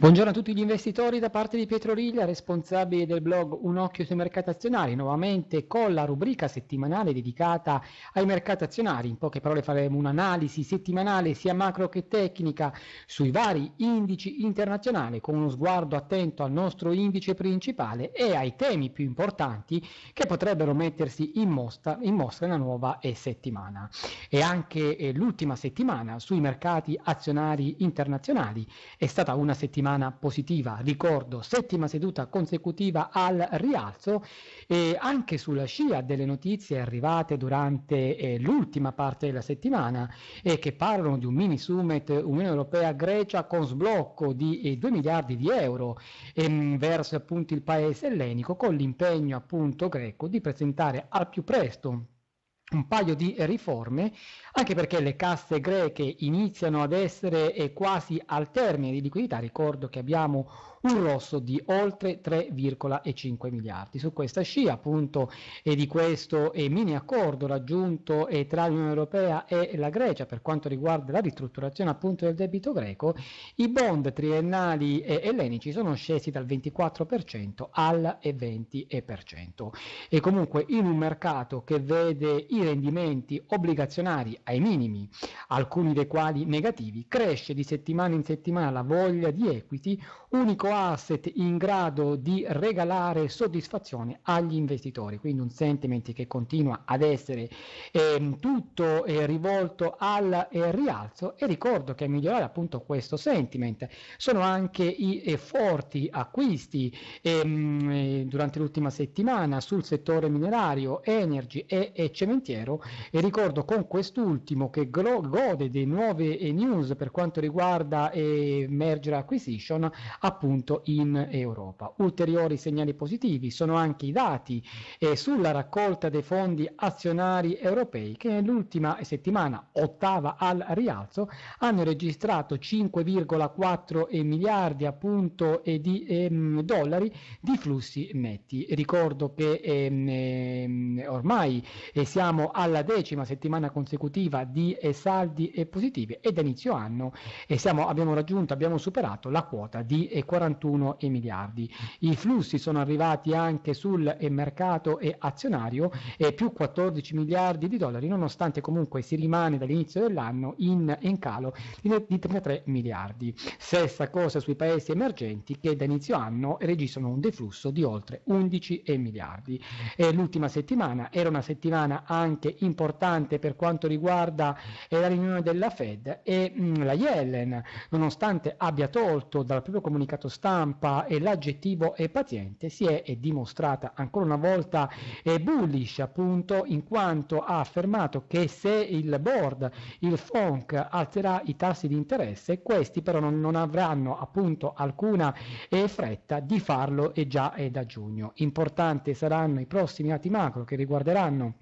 Buongiorno a tutti gli investitori da parte di Pietro Riglia, responsabile del blog Un occhio sui mercati azionari, nuovamente con la rubrica settimanale dedicata ai mercati azionari. In poche parole faremo un'analisi settimanale sia macro che tecnica sui vari indici internazionali con uno sguardo attento al nostro indice principale e ai temi più importanti che potrebbero mettersi in mostra, in mostra nella nuova settimana. E anche eh, l'ultima settimana sui mercati azionari internazionali è stata una settimana settimana positiva, ricordo, settima seduta consecutiva al rialzo e anche sulla scia delle notizie arrivate durante eh, l'ultima parte della settimana e eh, che parlano di un mini summit Unione Europea-Grecia con sblocco di eh, 2 miliardi di euro ehm, verso appunto il paese ellenico con l'impegno appunto greco di presentare al più presto un paio di riforme, anche perché le casse greche iniziano ad essere eh, quasi al termine di liquidità. Ricordo che abbiamo un rosso di oltre 3,5 miliardi. Su questa scia appunto e di questo e mini accordo raggiunto eh, tra l'Unione Europea e la Grecia per quanto riguarda la ristrutturazione appunto del debito greco, i bond triennali eh, ellenici sono scesi dal 24% al 20%. E comunque in un mercato che vede i rendimenti obbligazionari ai minimi, alcuni dei quali negativi, cresce di settimana in settimana la voglia di equity, unico asset in grado di regalare soddisfazione agli investitori, quindi un sentiment che continua ad essere eh, tutto eh, rivolto al eh, rialzo e ricordo che a migliorare appunto questo sentiment sono anche i eh, forti acquisti ehm, eh, durante l'ultima settimana sul settore minerario, energy e, e cementiero e ricordo con quest'ultimo che gro- gode dei nuovi nuove eh, news per quanto riguarda merger acquisition appunto appunto in Europa. Ulteriori segnali positivi sono anche i dati eh, sulla raccolta dei fondi azionari europei che nell'ultima settimana, ottava al rialzo, hanno registrato 5,4 miliardi appunto eh, di ehm, dollari di flussi netti. Ricordo che ehm, ehm ormai eh, siamo alla decima settimana consecutiva di eh, saldi eh, positivi e da inizio anno eh, siamo, abbiamo raggiunto, abbiamo superato la quota di 40 41 miliardi. I flussi sono arrivati anche sul mercato e azionario e più 14 miliardi di dollari, nonostante comunque si rimane dall'inizio dell'anno in, in calo di, di 33 miliardi. Stessa cosa sui paesi emergenti che da inizio anno registrano un deflusso di oltre 11 miliardi. E l'ultima settimana era una settimana anche importante per quanto riguarda eh, la riunione della Fed e mh, mm, la Yellen, nonostante abbia tolto dal proprio comunicato stampa e l'aggettivo è paziente si è, è dimostrata ancora una volta eh, bullish appunto in quanto ha affermato che se il board, il FONC alzerà i tassi di interesse, questi però non, non avranno appunto alcuna eh, fretta di farlo e già è da giugno. Importante saranno i prossimi atti macro che riguarderanno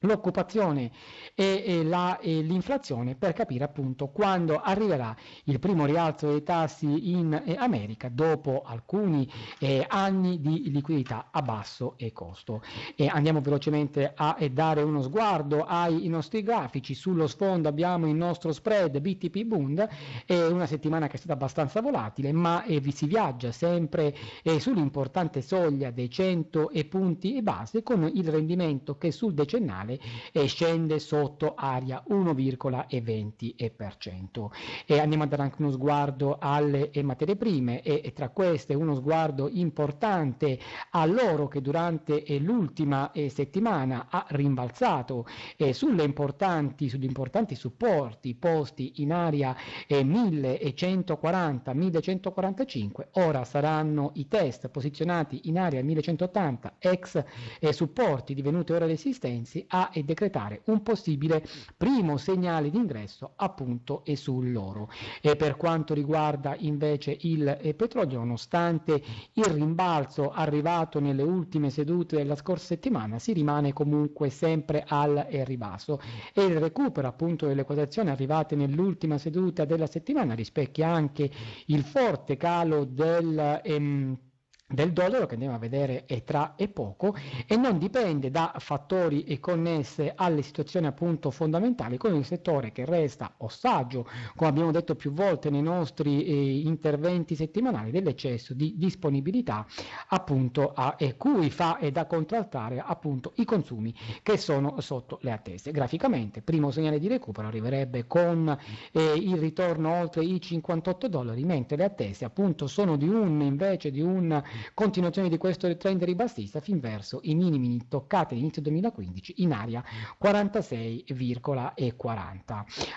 l'occupazione e, e, la, e, l'inflazione per capire appunto quando arriverà il primo rialzo dei tassi in eh, America dopo alcuni eh, anni di liquidità a basso e costo. E andiamo velocemente a eh, dare uno sguardo ai nostri grafici, sullo sfondo abbiamo il nostro spread BTP Bund, è eh, una settimana che è stata abbastanza volatile ma eh, vi si viaggia sempre sull'importante soglia dei 100 punti e base con il rendimento che sul decennale nazionale e scende sotto aria 1,20%. E andiamo a dare anche uno sguardo alle eh, materie prime e, e tra queste uno sguardo importante all'oro che durante eh, l'ultima eh, settimana ha rimbalzato eh, sulle importanti, sugli importanti supporti posti in area 1140-1145, eh, ora saranno i test posizionati in area 1180 ex eh, supporti divenuti ora resistenzi a e decretare un possibile primo segnale di ingresso appunto e sull'oro. E per quanto riguarda invece il eh, petrolio, nonostante il rimbalzo arrivato nelle ultime sedute della scorsa settimana, si rimane comunque sempre al eh, ribasso e il recupero appunto delle quotazioni arrivate nell'ultima seduta della settimana rispecchia anche il forte calo del ehm, del dollaro che andiamo a vedere è tra e poco e non dipende da fattori connessi alle situazioni appunto fondamentali con il settore che resta ostaggio, come abbiamo detto più volte nei nostri eh, interventi settimanali, dell'eccesso di disponibilità appunto a, e cui fa e da contraltare appunto i consumi che sono sotto le attese. Graficamente primo segnale di recupero arriverebbe con eh, il ritorno oltre i 58 dollari, mentre le attese appunto sono di un invece di un Continuazione di questo trend ribassista, fin verso i minimi toccati all'inizio 2015 in area 46,40.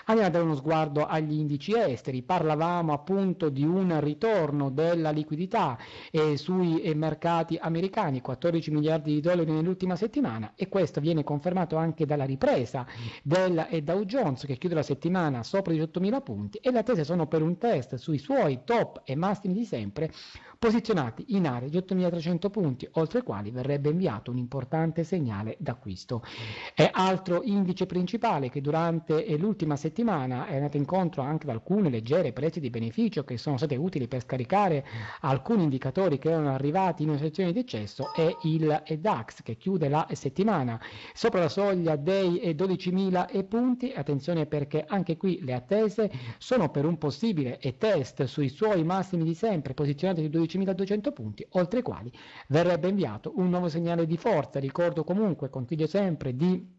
Andiamo a dare uno sguardo agli indici esteri, parlavamo appunto di un ritorno della liquidità eh, sui eh, mercati americani, 14 miliardi di dollari nell'ultima settimana e questo viene confermato anche dalla ripresa del eh, Dow Jones che chiude la settimana sopra i 18.000 punti e le attese sono per un test sui suoi top e massimi di sempre posizionati in superare gli 8.300 punti, oltre i quali verrebbe inviato un importante segnale d'acquisto. È altro indice principale che durante eh, l'ultima settimana è andato incontro anche ad alcune leggere prezzi di beneficio che sono state utili per scaricare alcuni indicatori che erano arrivati in una sezione di eccesso è il DAX che chiude la settimana sopra la soglia dei 12.000 eh, punti, attenzione perché anche qui le attese sono per un possibile test sui suoi massimi di sempre posizionati su 12.200 punti minuti, oltre i quali verrebbe inviato un nuovo segnale di forza. Ricordo comunque, consiglio sempre di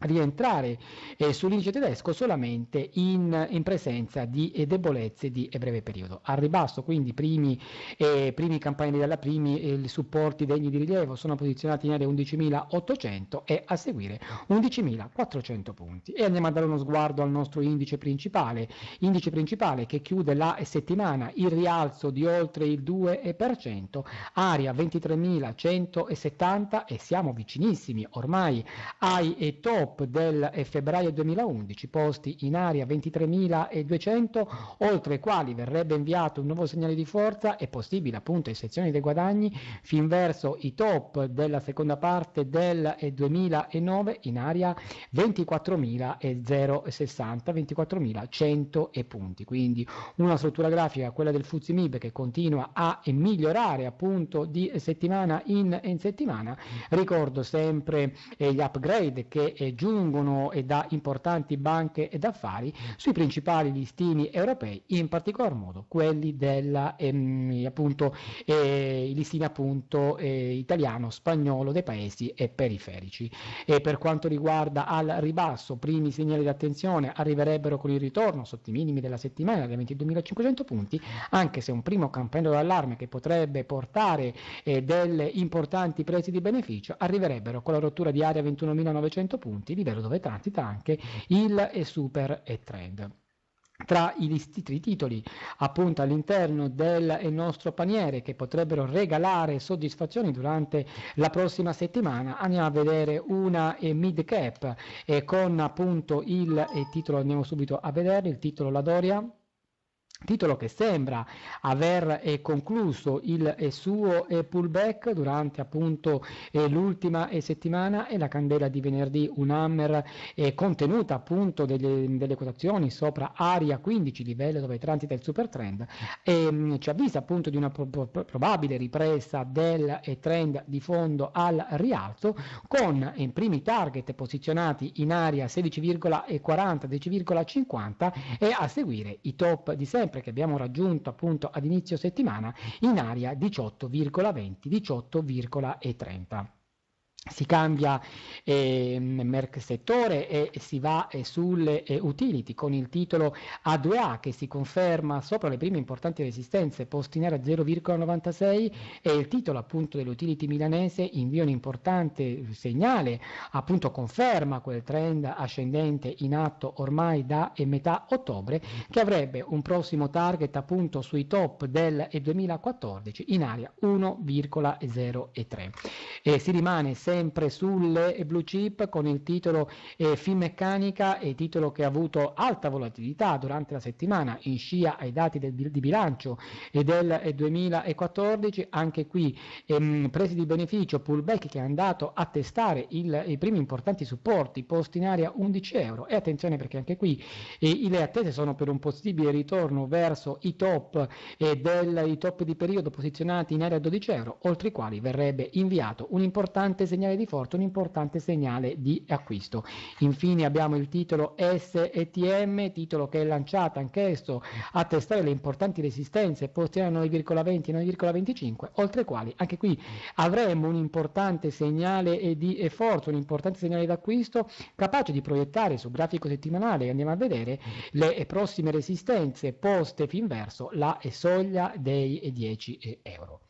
rientrare eh, sull'indice tedesco solamente in, in presenza di eh, debolezze di eh, breve periodo. Al ribasso quindi primi, eh, primi campanelli della primi, eh, supporti degni di rilievo sono posizionati in area 11.800 e a seguire 11.400 punti. E andiamo a dare uno sguardo al nostro indice principale, indice principale che chiude la eh, settimana il rialzo di oltre il 2%, area 23.170 e siamo vicinissimi ormai ai top top del eh, febbraio 2011, posti in aria 23.200, oltre i quali verrebbe inviato un nuovo segnale di forza e possibile appunto in sezioni dei guadagni fin verso i top della seconda parte del 2009 eh, in area 24.060, 24.100 e punti. Quindi una struttura grafica, quella del Fuzimib che continua a migliorare appunto di settimana in, in settimana. Ricordo sempre eh, gli upgrade che eh, giungono da importanti banche ed affari sui principali listini europei, in particolar modo quelli della, ehm, eh, listini appunto, eh, italiano, spagnolo dei paesi e periferici. E per quanto riguarda al ribasso, primi segnali di attenzione arriverebbero con il ritorno sotto i minimi della settimana dai 22.500 punti, anche se un primo campanello d'allarme che potrebbe portare eh, delle importanti prese di beneficio arriverebbero con la rottura di area 21.900 punti 20, livello dove transita anche il Super e Trend tra i listitri titoli appunto all'interno del nostro paniere che potrebbero regalare soddisfazioni durante la prossima settimana andiamo a vedere una eh, mid cap e con appunto il titolo andiamo subito a vedere il titolo La Doria titolo che sembra aver eh, concluso il eh, suo eh, pullback durante appunto eh, l'ultima eh, settimana e la candela di venerdì un hammer eh, contenuta appunto delle, delle, quotazioni sopra area 15 livello dove transita il super trend e, ehm, ci avvisa appunto di una pro pro probabile ripresa del trend di fondo al rialzo con i primi target posizionati in area 16,40 16,50 e a seguire i top di sempre sempre che abbiamo raggiunto appunto ad inizio settimana in area 18,20, 18,30 si cambia eh, merc settore e si va eh, sulle eh, utility con il titolo A2A che si conferma sopra le prime importanti resistenze posti in a 0,96 e il titolo appunto dell'utility milanese invia un importante segnale appunto conferma quel trend ascendente in atto ormai da eh, metà ottobre che avrebbe un prossimo target appunto sui top del 2014 eh, in area 1,03 e si rimane sempre sempre sulle blue chip con il titolo eh, Finmeccanica e titolo che ha avuto alta volatilità durante la settimana in scia ai dati del, di bilancio e eh, del 2014, eh, anche qui ehm, presi di beneficio pullback che è andato a testare il, i primi importanti supporti posti in area 11 euro e attenzione perché anche qui eh, le attese sono per un possibile ritorno verso i top, eh, del, i top di periodo posizionati in area 12 euro oltre i quali verrebbe inviato un importante segnale segnale di forza un importante segnale di acquisto. Infine abbiamo il titolo SETM, titolo che è lanciato anch'esso a testare le importanti resistenze poste a 9,20 e 9,25, oltre i quali anche qui avremo un importante segnale di forza, un importante segnale d'acquisto capace di proiettare sul grafico settimanale, andiamo a vedere, le prossime resistenze poste fin verso la soglia dei 10 euro.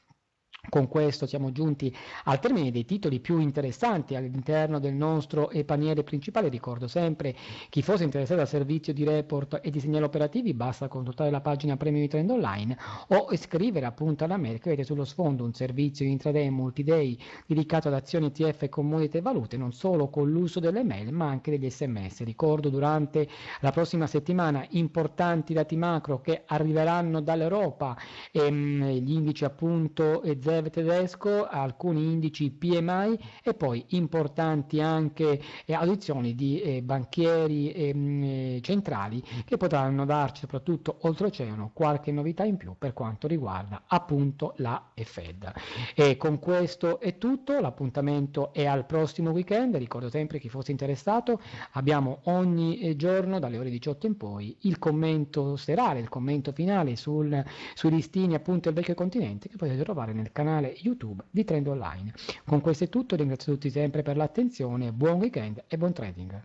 Con questo siamo giunti al termine dei titoli più interessanti all'interno del nostro e-paniere principale. Ricordo sempre, chi fosse interessato al servizio di report e di segnali operativi basta consultare la pagina Premium Trend Online o scrivere appunto alla mail che avete sullo sfondo un servizio intraday e multiday dedicato ad azioni ETF, commodity e valute, non solo con l'uso delle mail ma anche degli sms. Ricordo durante la prossima settimana importanti dati macro che arriveranno dall'Europa, ehm, gli indici appunto 0 breve tedesco, alcuni indici PMI e poi importanti anche eh, audizioni di eh, banchieri ehm, eh, centrali che potranno darci soprattutto oltreoceano qualche novità in più per quanto riguarda appunto la Fed. E con questo è tutto, l'appuntamento è al prossimo weekend, ricordo sempre chi fosse interessato, abbiamo ogni eh, giorno dalle ore 18 in poi il commento serale, il commento finale sul, sui listini appunto del vecchio continente che potete trovare nel canale canale YouTube di Trend Online. Con questo è tutto, ringrazio tutti sempre per l'attenzione, buon weekend e buon trading.